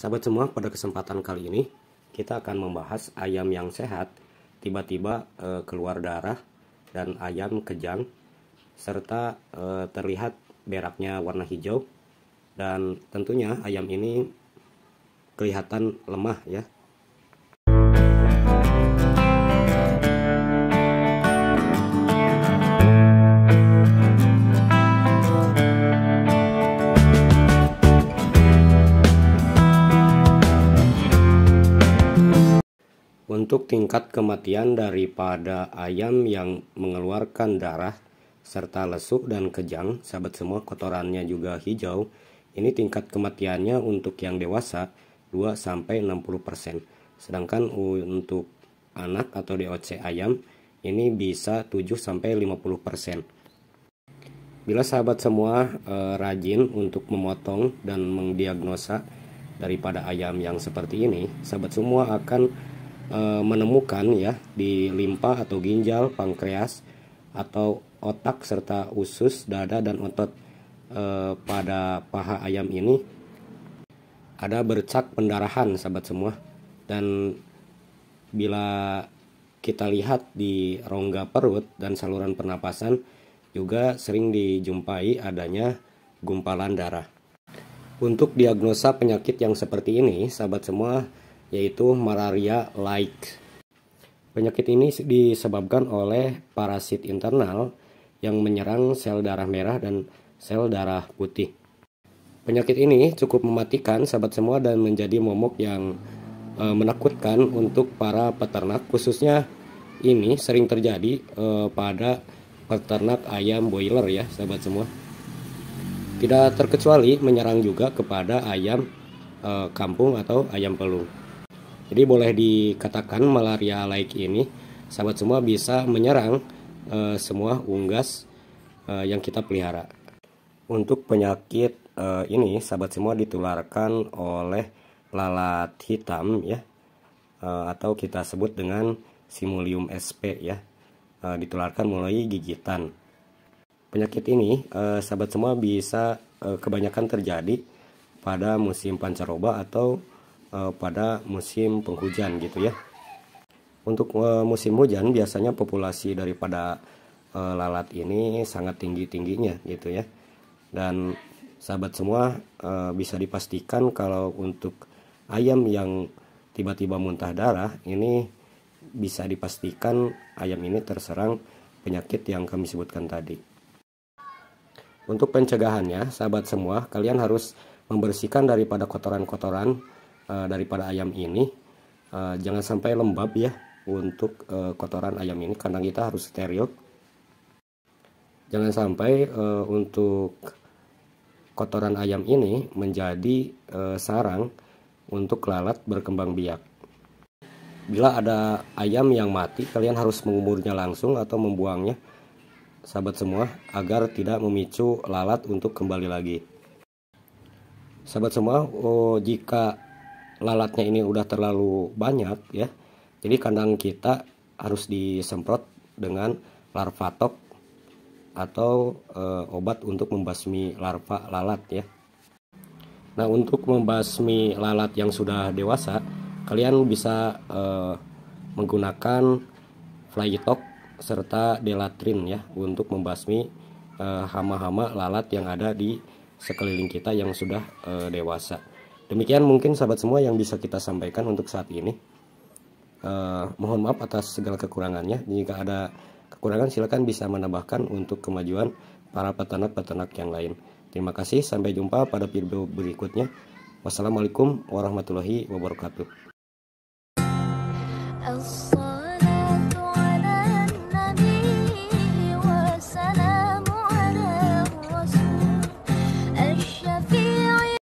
Sahabat semua, pada kesempatan kali ini kita akan membahas ayam yang sehat tiba-tiba e, keluar darah dan ayam kejang serta e, terlihat beraknya warna hijau dan tentunya ayam ini kelihatan lemah ya untuk tingkat kematian daripada ayam yang mengeluarkan darah serta lesuk dan kejang, sahabat semua kotorannya juga hijau, ini tingkat kematiannya untuk yang dewasa 2-60%. Sedangkan untuk anak atau DOC ayam ini bisa 7-50%. Bila sahabat semua e, rajin untuk memotong dan mendiagnosa daripada ayam yang seperti ini, sahabat semua akan Eh, menemukan ya di limpa atau ginjal, pankreas atau otak serta usus, dada dan otot e, pada paha ayam ini ada bercak pendarahan sahabat semua dan bila kita lihat di rongga perut dan saluran pernapasan juga sering dijumpai adanya gumpalan darah. Untuk diagnosa penyakit yang seperti ini, sahabat semua yaitu malaria like. Penyakit ini disebabkan oleh parasit internal yang menyerang sel darah merah dan sel darah putih. Penyakit ini cukup mematikan sahabat semua dan menjadi momok yang e, menakutkan untuk para peternak khususnya ini sering terjadi e, pada peternak ayam boiler ya sahabat semua. Tidak terkecuali menyerang juga kepada ayam e, kampung atau ayam pelung. Jadi boleh dikatakan malaria like ini sahabat semua bisa menyerang e, semua unggas e, yang kita pelihara. Untuk penyakit e, ini sahabat semua ditularkan oleh lalat hitam ya e, atau kita sebut dengan simulium sp ya e, ditularkan mulai gigitan. Penyakit ini e, sahabat semua bisa e, kebanyakan terjadi pada musim pancaroba atau Eh, pada musim penghujan gitu ya. Untuk eh, musim hujan biasanya populasi daripada eh, lalat ini sangat tinggi-tingginya gitu ya. Dan sahabat semua bisa dipastikan kalau untuk ayam yang tiba-tiba muntah darah ini bisa dipastikan ayam ini terserang penyakit yang kami sebutkan tadi. Untuk pencegahannya, sahabat semua, kalian harus membersihkan daripada kotoran-kotoran Eh, daripada ayam ini eh, jangan sampai lembab ya untuk eh, kotoran ayam ini karena kita harus steril jangan sampai untuk kotoran ayam ini menjadi sarang untuk lalat berkembang biak bila ada ayam yang mati kalian harus menguburnya langsung atau membuangnya sahabat semua agar tidak memicu lalat untuk kembali lagi sahabat semua oh, jika lalatnya ini udah terlalu banyak ya jadi kandang kita harus disemprot dengan larvatok atau e, obat untuk membasmi larva lalat ya nah untuk membasmi lalat yang sudah dewasa kalian bisa e, menggunakan flytok serta delatrin ya untuk membasmi eh, hama-hama e, lalat yang ada di sekeliling kita yang sudah e, dewasa Demikian mungkin sahabat semua yang bisa kita sampaikan untuk saat ini. Uh, mohon maaf atas segala kekurangannya. Jika ada kekurangan silakan bisa menambahkan untuk kemajuan para peternak-peternak yang lain. Terima kasih, sampai jumpa pada video berikutnya. Wassalamualaikum warahmatullahi wabarakatuh.